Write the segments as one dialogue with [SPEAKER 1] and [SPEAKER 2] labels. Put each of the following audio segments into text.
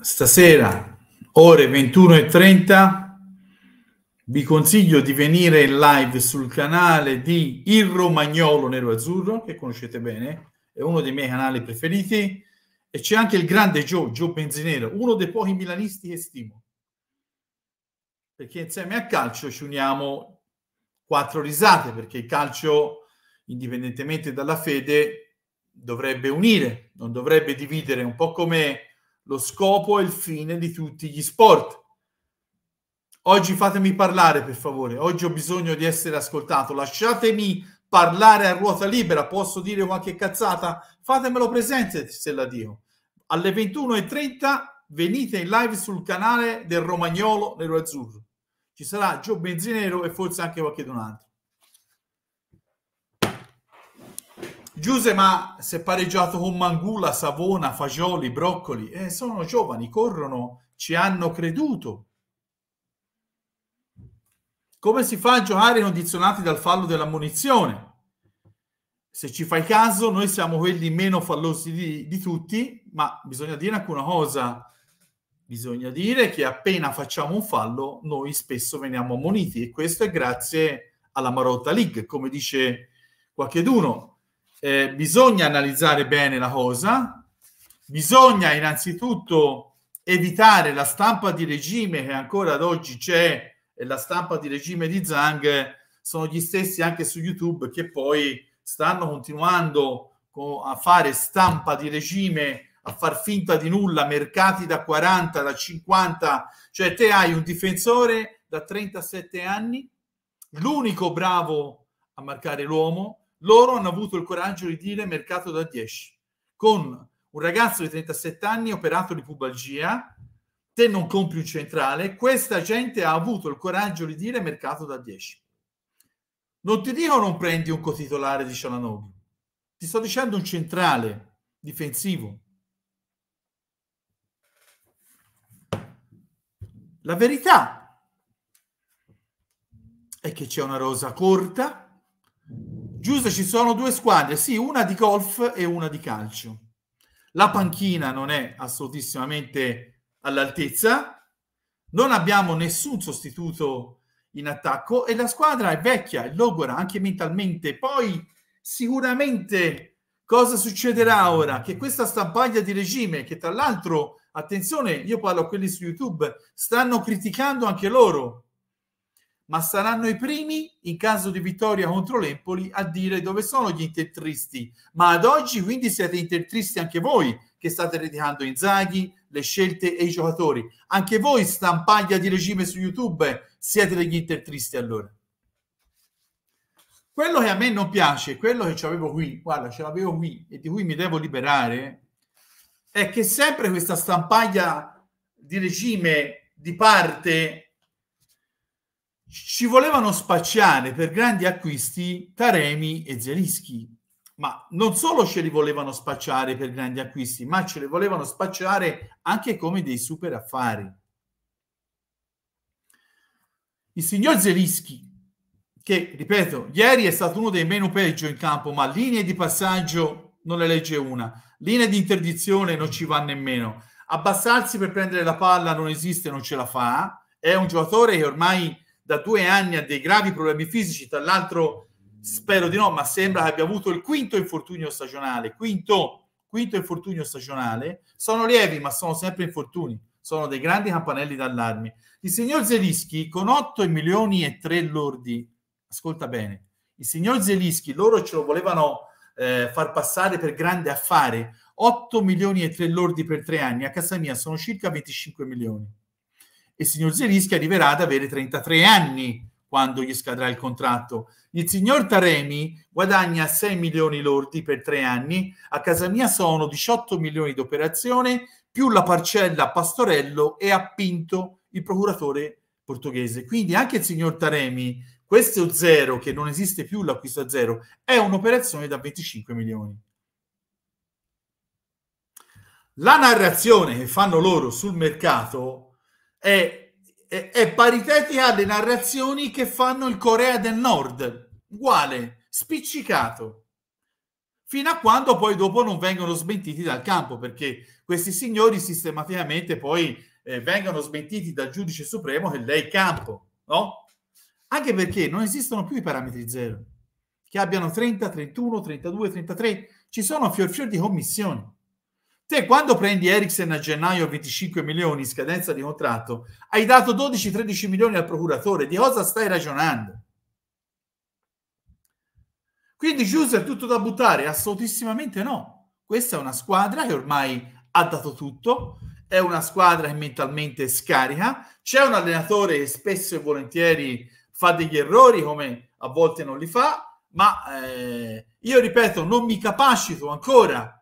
[SPEAKER 1] stasera ore 21.30 vi consiglio di venire in live sul canale di Il Romagnolo Nero Azzurro che conoscete bene, è uno dei miei canali preferiti e c'è anche il grande Joe, Joe Benzinero, uno dei pochi milanisti che stimo. Perché insieme a calcio ci uniamo quattro risate, perché il calcio, indipendentemente dalla fede, dovrebbe unire, non dovrebbe dividere, un po' come lo scopo e il fine di tutti gli sport. Oggi fatemi parlare, per favore. Oggi ho bisogno di essere ascoltato. Lasciatemi parlare a ruota libera. Posso dire qualche cazzata? Fatemelo presente, se la dio. Alle 21.30 venite in live sul canale del Romagnolo Nero Azzurro. Ci sarà Gio Benzinero e forse anche qualche altro. ma si è pareggiato con Mangula, Savona, Fagioli, Broccoli. Eh, sono giovani, corrono, ci hanno creduto. Come si fa a giocare condizionati dal fallo dell'ammonizione? Se ci fai caso, noi siamo quelli meno fallosi di, di tutti, ma bisogna dire anche una cosa. Bisogna dire che appena facciamo un fallo, noi spesso veniamo ammoniti e questo è grazie alla Marotta League, come dice qualcheduno eh, bisogna analizzare bene la cosa, bisogna innanzitutto evitare la stampa di regime che ancora ad oggi c'è e la stampa di regime di Zhang sono gli stessi anche su YouTube che poi stanno continuando a fare stampa di regime, a far finta di nulla, mercati da 40, da 50, cioè te hai un difensore da 37 anni, l'unico bravo a marcare l'uomo, loro hanno avuto il coraggio di dire mercato da 10, con un ragazzo di 37 anni operato di pubalgia, te non compri un centrale, questa gente ha avuto il coraggio di dire mercato da 10. Non ti dico non prendi un cotitolare di Cialanoglu, ti sto dicendo un centrale difensivo. La verità è che c'è una rosa corta, Giusto, ci sono due squadre, sì, una di golf e una di calcio. La panchina non è assolutissimamente all'altezza, non abbiamo nessun sostituto in attacco e la squadra è vecchia, è logora anche mentalmente. Poi sicuramente cosa succederà ora? Che questa stampaglia di regime, che tra l'altro, attenzione, io parlo a quelli su YouTube, stanno criticando anche loro ma saranno i primi in caso di vittoria contro l'Empoli a dire dove sono gli intertristi. Ma ad oggi quindi siete intertristi anche voi che state criticando Inzaghi, le scelte e i giocatori. Anche voi stampaglia di regime su YouTube siete degli intertristi allora. Quello che a me non piace, quello che avevo qui, guarda, ce l'avevo qui e di cui mi devo liberare, è che sempre questa stampaglia di regime di parte ci volevano spacciare per grandi acquisti Taremi e Zelischi. Ma non solo ce li volevano spacciare per grandi acquisti, ma ce li volevano spacciare anche come dei super affari. Il signor Zelischi, che ripeto, ieri è stato uno dei meno peggio in campo, ma linee di passaggio non le legge una, linee di interdizione non ci va nemmeno. Abbassarsi per prendere la palla non esiste, non ce la fa. È un giocatore che ormai da due anni ha dei gravi problemi fisici, tra l'altro spero di no, ma sembra che abbia avuto il quinto infortunio stagionale, quinto, quinto infortunio stagionale, sono lievi ma sono sempre infortuni, sono dei grandi campanelli d'allarme. Il signor Zelischi con 8 milioni e 3 lordi, ascolta bene, il signor Zelischi, loro ce lo volevano eh, far passare per grande affare, 8 milioni e 3 lordi per tre anni, a casa mia sono circa 25 milioni e il signor Zerischi arriverà ad avere 33 anni quando gli scadrà il contratto. Il signor Taremi guadagna 6 milioni lordi per tre anni, a casa mia sono 18 milioni di operazione, più la parcella a Pastorello e ha Pinto, il procuratore portoghese. Quindi anche il signor Taremi, questo zero, che non esiste più l'acquisto a zero, è un'operazione da 25 milioni. La narrazione che fanno loro sul mercato è, è, è paritetica alle narrazioni che fanno il Corea del Nord, uguale, spiccicato fino a quando poi dopo non vengono smentiti dal campo, perché questi signori sistematicamente poi eh, vengono smentiti dal giudice supremo che lei campo, no? Anche perché non esistono più i parametri zero, che abbiano 30, 31, 32, 33, ci sono fior fior di commissioni. Te quando prendi Ericsson a gennaio 25 milioni, scadenza di contratto, hai dato 12-13 milioni al procuratore. Di cosa stai ragionando? Quindi Giuse è tutto da buttare? Assolutissimamente no. Questa è una squadra che ormai ha dato tutto, è una squadra che mentalmente scarica, c'è un allenatore che spesso e volentieri fa degli errori come a volte non li fa, ma eh, io ripeto, non mi capacito ancora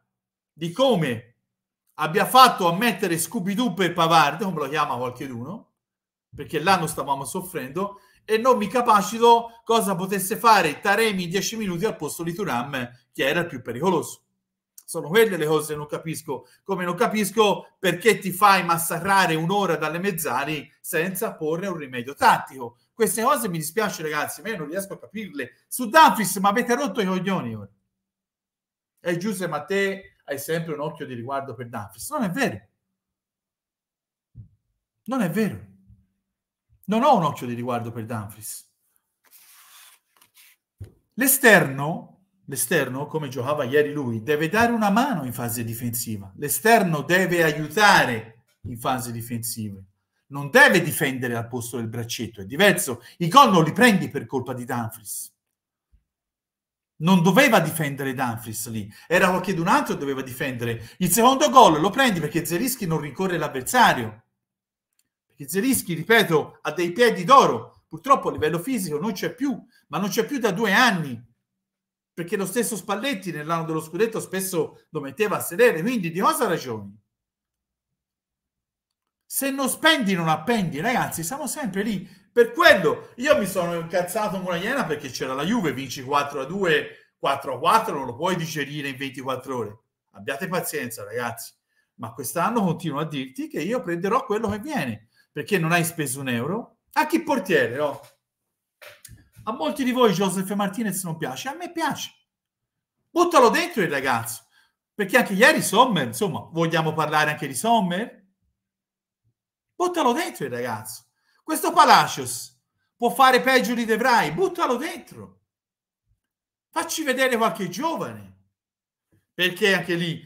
[SPEAKER 1] di come abbia fatto ammettere Scooby-Doo per Pavard, come lo chiama qualcheduno, perché l'anno stavamo soffrendo, e non mi capacito cosa potesse fare Taremi in dieci minuti al posto di Turam, che era il più pericoloso. Sono quelle le cose che non capisco, come non capisco perché ti fai massacrare un'ora dalle mezzali senza porre un rimedio tattico. Queste cose mi dispiace ragazzi, ma io non riesco a capirle. Su Danfis, ma avete rotto i coglioni ora. E Giuseppe, ma te hai sempre un occhio di riguardo per Danfis. Non è vero. Non è vero. Non ho un occhio di riguardo per Danfis. L'esterno, l'esterno, come giocava ieri lui, deve dare una mano in fase difensiva. L'esterno deve aiutare in fase difensiva. Non deve difendere al posto del braccetto, è diverso. I gol non li prendi per colpa di Danfries non doveva difendere Danfries lì, era qualcun altro che doveva difendere. Il secondo gol lo prendi perché Zerischi non rincorre l'avversario. Perché Zerischi, ripeto, ha dei piedi d'oro. Purtroppo a livello fisico non c'è più, ma non c'è più da due anni. Perché lo stesso Spalletti nell'anno dello scudetto spesso lo metteva a sedere. Quindi di cosa ragioni? Se non spendi, non appendi, ragazzi, siamo sempre lì. Per quello io mi sono incazzato con la Iena perché c'era la Juve, vinci 4 a 2, 4 a 4, non lo puoi digerire in 24 ore. Abbiate pazienza, ragazzi. Ma quest'anno continuo a dirti che io prenderò quello che viene perché non hai speso un euro. A chi portiere, no? Oh? A molti di voi Joseph Martinez non piace, a me piace. Buttalo dentro il ragazzo, perché anche ieri Sommer, insomma, vogliamo parlare anche di Sommer? Buttalo dentro il ragazzo. Questo Palacios può fare peggio di De Vrij, buttalo dentro. Facci vedere qualche giovane. Perché anche lì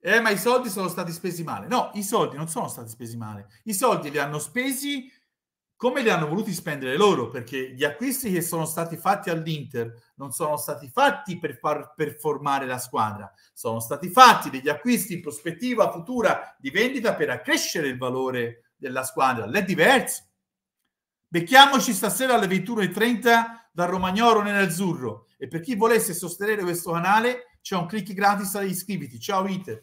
[SPEAKER 1] eh, ma i soldi sono stati spesi male. No, i soldi non sono stati spesi male. I soldi li hanno spesi come li hanno voluti spendere loro, perché gli acquisti che sono stati fatti all'Inter non sono stati fatti per far performare la squadra, sono stati fatti degli acquisti in prospettiva futura di vendita per accrescere il valore della squadra, l'è diverso. Becchiamoci stasera alle 21.30 dal Romagnolo nell'Azzurro e per chi volesse sostenere questo canale c'è un clic gratis e iscriviti. Ciao Inter!